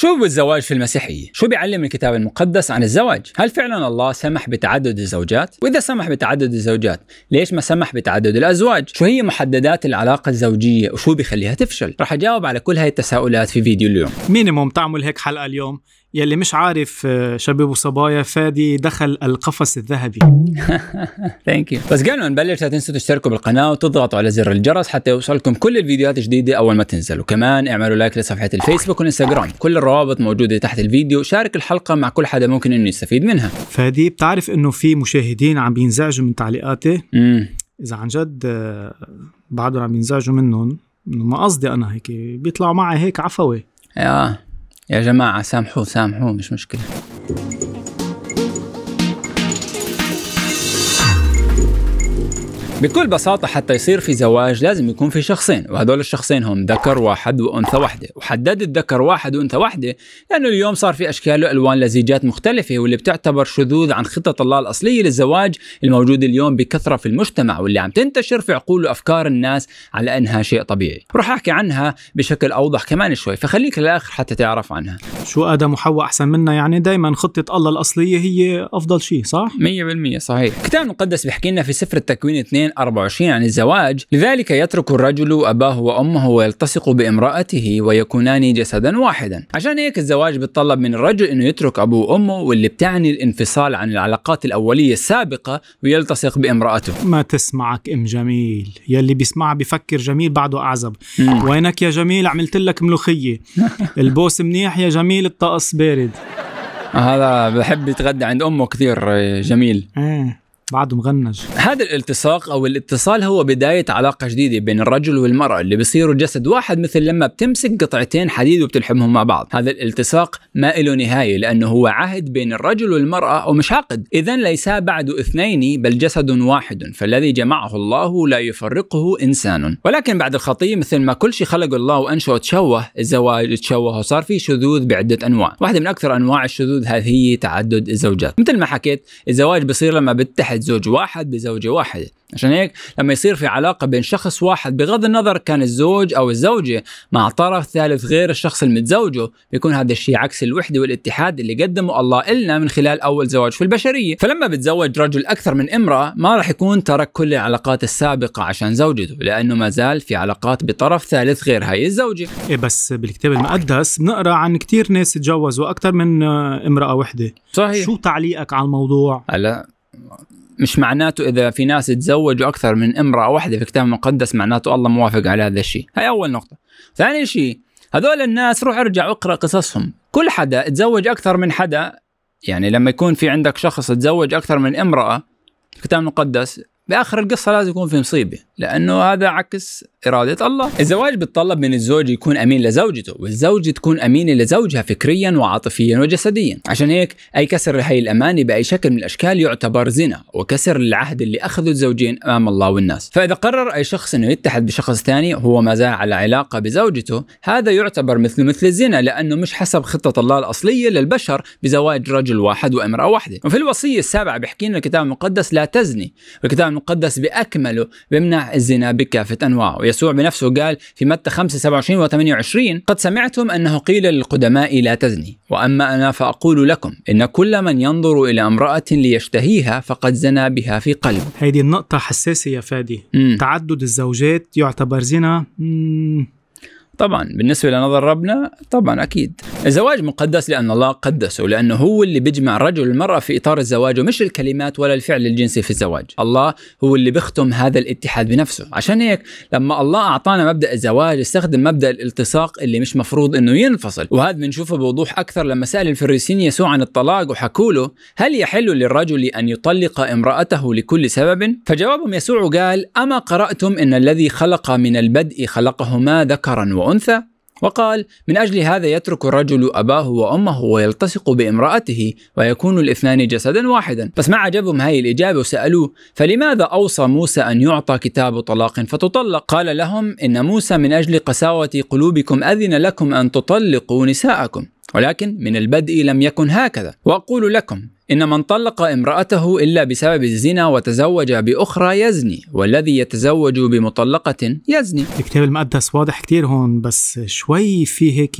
شو بالزواج في المسيحية؟ شو بيعلم الكتاب المقدس عن الزواج؟ هل فعلا الله سمح بتعدد الزوجات؟ وإذا سمح بتعدد الزوجات، ليش ما سمح بتعدد الأزواج؟ شو هي محددات العلاقة الزوجية وشو بيخليها تفشل؟ رح أجاوب على كل هاي التساؤلات في فيديو اليوم. مينيموم تعمل هيك حلقة اليوم يلي مش عارف آه، شباب وصبايا فادي دخل القفص الذهبي ثانك يو بس قبل ما نبلش لا تنسوا تشتركوا بالقناه وتضغطوا على زر الجرس حتى يوصلكم كل الفيديوهات الجديده اول ما تنزل وكمان اعملوا لايك لصفحه الفيسبوك والانستغرام كل الروابط موجوده تحت الفيديو شارك الحلقه مع كل حدا ممكن انه يستفيد منها فادي بتعرف انه في مشاهدين عم بينزعجوا من تعليقاتي امم اذا عن جد آه، بعدهم عم ينزعجوا منهم ما قصدي انا هيك بيطلعوا معي هيك عفوي اه يا جماعة سامحوه سامحوه مش مشكلة بكل بساطة حتى يصير في زواج لازم يكون في شخصين وهذول الشخصين هم ذكر واحد وأنثى واحدة وحددت ذكر واحد وأنثى واحدة لأنه اليوم صار في أشكال وألوان لزيجات مختلفة واللي بتعتبر شذوذ عن خطط الله الأصلية للزواج الموجودة اليوم بكثرة في المجتمع واللي عم تنتشر في عقول وأفكار الناس على أنها شيء طبيعي رح أحكي عنها بشكل أوضح كمان شوي فخليك للآخر حتى تعرف عنها شو آدم وحواء أحسن منا يعني دايما خطة الله الأصلية هي أفضل شيء صح؟ 100% صحيح الكتاب المقدس بيحكي لنا في سفر التكوين 2 24 عن الزواج لذلك يترك الرجل أباه وأمه ويلتصق بامرأته ويكونان جسدا واحدا عشان هيك الزواج بيتطلب من الرجل أنه يترك أبوه وأمه واللي بتعني الانفصال عن العلاقات الأولية السابقة ويلتصق بامرأته ما تسمعك أم جميل يلي بيسمعها بفكر جميل بعده أعزب وينك يا جميل عملت لك ملوخية البوس منيح يا جميل الطقس بارد هذا بحب يتغدى عند امه كثير جميل إيه. بعده مغنج هذا الالتصاق او الاتصال هو بدايه علاقه جديده بين الرجل والمراه اللي بيصيروا جسد واحد مثل لما بتمسك قطعتين حديد وبتلحمهم مع بعض هذا الالتصاق ما له نهايه لانه هو عهد بين الرجل والمراه او مش عقد اذا ليس بعد اثنين بل جسد واحد فالذي جمعه الله لا يفرقه انسان ولكن بعد الخطيه مثل ما كل شيء خلق الله وانشأ وتشوه الزواج تشوه وصار في شذوذ بعده انواع واحده من اكثر انواع الشذوذ هذه هي تعدد الزوجات مثل ما حكيت الزواج بصير لما بتحد واحد زوج واحد بزوجة واحدة عشان هيك لما يصير في علاقة بين شخص واحد بغض النظر كان الزوج أو الزوجة مع طرف ثالث غير الشخص المتزوجه بيكون هذا الشيء عكس الوحدة والاتحاد اللي قدمه الله إلنا من خلال أول زواج في البشرية فلما بتزوج رجل أكثر من امرأة ما راح يكون ترك كل العلاقات السابقة عشان زوجته لأنه ما زال في علاقات بطرف ثالث غير هاي الزوجة إيه بس بالكتاب المقدس بنقرأ عن كتير ناس تجوزوا أكثر من آه، امرأة وحدة صحيح شو تعليقك على الموضوع؟ هلا مش معناته اذا في ناس تزوجوا اكثر من امراه واحده في الكتاب المقدس معناته الله موافق على هذا الشيء هاي اول نقطه ثاني شيء هذول الناس روح ارجع واقرا قصصهم كل حدا تزوج اكثر من حدا يعني لما يكون في عندك شخص تزوج اكثر من امراه في الكتاب المقدس باخر القصه لازم يكون في مصيبه لانه هذا عكس إرادة الله الزواج بيتطلب من الزوج يكون أمين لزوجته والزوجة تكون أمينة لزوجها فكريا وعاطفيا وجسديا عشان هيك أي كسر لهي الأمانة بأي شكل من الأشكال يعتبر زنا وكسر للعهد اللي أخذه الزوجين أمام الله والناس فإذا قرر أي شخص أنه يتحد بشخص ثاني وهو ما زال على علاقة بزوجته هذا يعتبر مثل مثل الزنا لأنه مش حسب خطة الله الأصلية للبشر بزواج رجل واحد وامرأة واحدة وفي الوصية السابعة بحكي لنا الكتاب المقدس لا تزني والكتاب المقدس بأكمله بيمنع الزنا بكافة أنواعه ويسوع بنفسه قال في متى 5 27 و 28 قد سمعتم أنه قيل للقدماء لا تزني وأما أنا فأقول لكم إن كل من ينظر إلى امرأة ليشتهيها فقد زنى بها في قلبه هذه النقطة حساسة يا فادي مم. تعدد الزوجات يعتبر زنا مم. طبعا بالنسبة لنظر ربنا طبعا أكيد الزواج مقدس لأن الله قدسه لأنه هو اللي بيجمع الرجل والمرأة في إطار الزواج ومش الكلمات ولا الفعل الجنسي في الزواج الله هو اللي بيختم هذا الاتحاد بنفسه عشان هيك لما الله أعطانا مبدأ الزواج استخدم مبدأ الالتصاق اللي مش مفروض أنه ينفصل وهذا بنشوفه بوضوح أكثر لما سأل الفريسين يسوع عن الطلاق وحكوا له هل يحل للرجل أن يطلق امرأته لكل سبب فجوابهم يسوع قال أما قرأتم أن الذي خلق من البدء خلقهما ذكرا وأنثى وأنثى وقال من أجل هذا يترك الرجل أباه وأمه ويلتصق بامرأته ويكون الاثنان جسدا واحدا بس ما عجبهم هاي الإجابة وسألوه فلماذا أوصى موسى أن يعطى كتاب طلاق فتطلق قال لهم إن موسى من أجل قساوة قلوبكم أذن لكم أن تطلقوا نساءكم ولكن من البدء لم يكن هكذا وأقول لكم إن من طلق امرأته إلا بسبب الزنا وتزوج بأخرى يزني والذي يتزوج بمطلقة يزني الكتاب المقدس واضح كتير هون بس شوي في هيك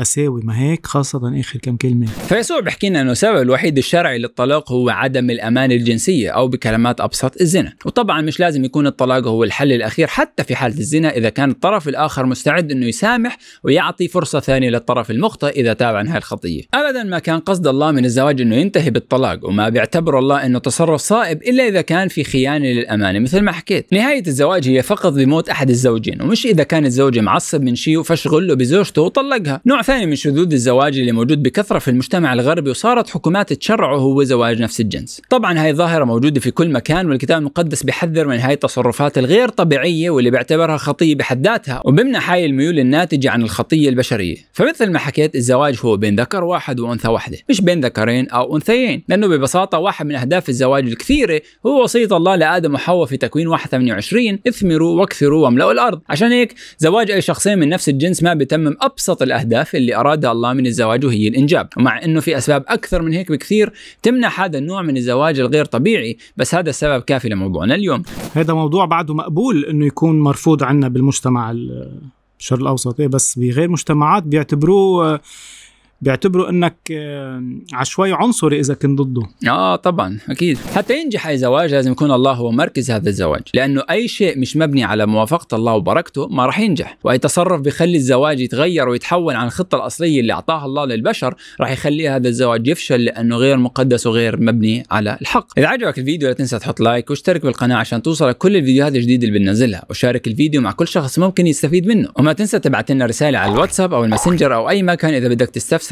أساوي ما هيك خاصة آخر كم كلمة فيسوع بحكي لنا أنه السبب الوحيد الشرعي للطلاق هو عدم الأمان الجنسية أو بكلمات أبسط الزنا وطبعا مش لازم يكون الطلاق هو الحل الأخير حتى في حالة الزنا إذا كان الطرف الآخر مستعد أنه يسامح ويعطي فرصة ثانية للطرف المخطئ إذا تاب عن هاي الخطية أبدا ما كان قصد الله من الزواج أنه ينتهي بالطلاق وما بيعتبر الله انه تصرف صائب الا اذا كان في خيانه للامانه مثل ما حكيت نهايه الزواج هي فقط بموت احد الزوجين ومش اذا كان الزوج معصب من شيء وفشغل له بزوجته وطلقها نوع ثاني من شذوذ الزواج اللي موجود بكثره في المجتمع الغربي وصارت حكومات تشرعه هو زواج نفس الجنس طبعا هاي ظاهره موجوده في كل مكان والكتاب المقدس بيحذر من هاي التصرفات الغير طبيعيه واللي بيعتبرها خطيه بحد ذاتها وبمنع هاي الميول الناتجه عن الخطيه البشريه فمثل ما حكيت الزواج هو بين ذكر واحد وانثى واحده مش بين ذكرين او انثيين الزوجين لأنه ببساطة واحد من أهداف الزواج الكثيرة هو وصية الله لآدم وحواء في تكوين 128 اثمروا واكثروا واملأوا الأرض عشان هيك زواج أي شخصين من نفس الجنس ما بتمم أبسط الأهداف اللي أرادها الله من الزواج وهي الإنجاب ومع أنه في أسباب أكثر من هيك بكثير تمنع هذا النوع من الزواج الغير طبيعي بس هذا السبب كافي لموضوعنا اليوم هذا موضوع بعده مقبول أنه يكون مرفوض عنا بالمجتمع الشرق الأوسط إيه، بس بغير مجتمعات بيعتبروه آه، بيعتبروا انك آه، عشوائي عنصري اذا كنت ضده اه طبعا اكيد حتى ينجح اي زواج لازم يكون الله هو مركز هذا الزواج لانه اي شيء مش مبني على موافقه الله وبركته ما راح ينجح واي تصرف بيخلي الزواج يتغير ويتحول عن الخطه الاصليه اللي اعطاها الله للبشر راح يخلي هذا الزواج يفشل لانه غير مقدس وغير مبني على الحق اذا عجبك الفيديو لا تنسى تحط لايك واشترك بالقناه عشان توصلك كل الفيديوهات الجديده اللي بننزلها وشارك الفيديو مع كل شخص ممكن يستفيد منه وما تنسى تبعت لنا رساله على الواتساب او الماسنجر او اي مكان اذا بدك تستفسر